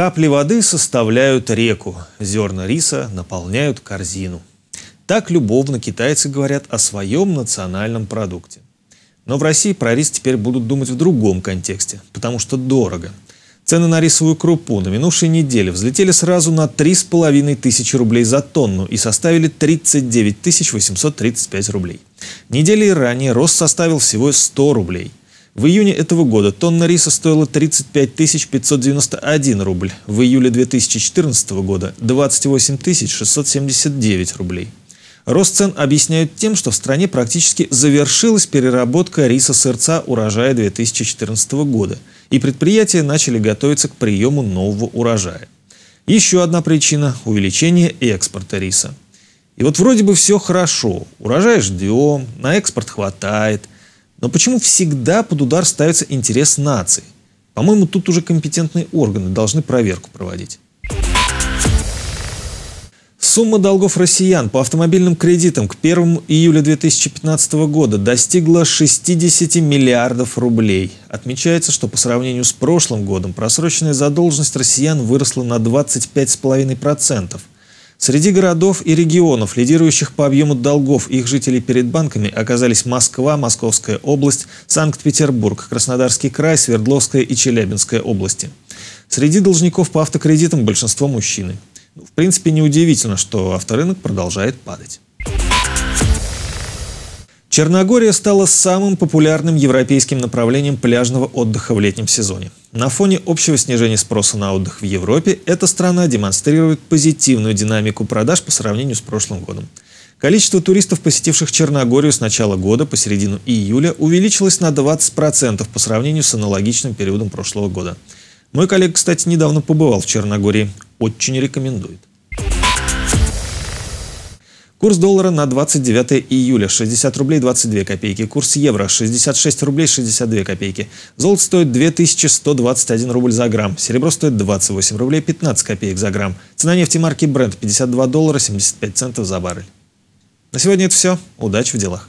Капли воды составляют реку, зерна риса наполняют корзину. Так любовно китайцы говорят о своем национальном продукте. Но в России про рис теперь будут думать в другом контексте, потому что дорого. Цены на рисовую крупу на минувшей неделе взлетели сразу на 3,5 тысячи рублей за тонну и составили 39 835 рублей. Недели ранее рост составил всего 100 рублей. В июне этого года тонна риса стоила 35 591 рубль, в июле 2014 года – 28 679 рублей. Рост цен объясняют тем, что в стране практически завершилась переработка риса сырца урожая 2014 года, и предприятия начали готовиться к приему нового урожая. Еще одна причина – увеличение экспорта риса. И вот вроде бы все хорошо, урожай ждем, на экспорт хватает, но почему всегда под удар ставится интерес нации? По-моему, тут уже компетентные органы должны проверку проводить. Сумма долгов россиян по автомобильным кредитам к 1 июля 2015 года достигла 60 миллиардов рублей. Отмечается, что по сравнению с прошлым годом просроченная задолженность россиян выросла на 25,5%. Среди городов и регионов, лидирующих по объему долгов их жителей перед банками, оказались Москва, Московская область, Санкт-Петербург, Краснодарский край, Свердловская и Челябинская области. Среди должников по автокредитам большинство мужчины. Ну, в принципе, неудивительно, что авторынок продолжает падать. Черногория стала самым популярным европейским направлением пляжного отдыха в летнем сезоне. На фоне общего снижения спроса на отдых в Европе эта страна демонстрирует позитивную динамику продаж по сравнению с прошлым годом. Количество туристов, посетивших Черногорию с начала года по середину июля, увеличилось на 20% по сравнению с аналогичным периодом прошлого года. Мой коллега, кстати, недавно побывал в Черногории. Очень рекомендует. Курс доллара на 29 июля 60 рублей 22 копейки. Курс евро 66 рублей 62 копейки. Золото стоит 2121 рубль за грамм. Серебро стоит 28 рублей 15 копеек за грамм. Цена нефти марки Brent 52 доллара 75 центов за баррель. На сегодня это все. Удачи в делах.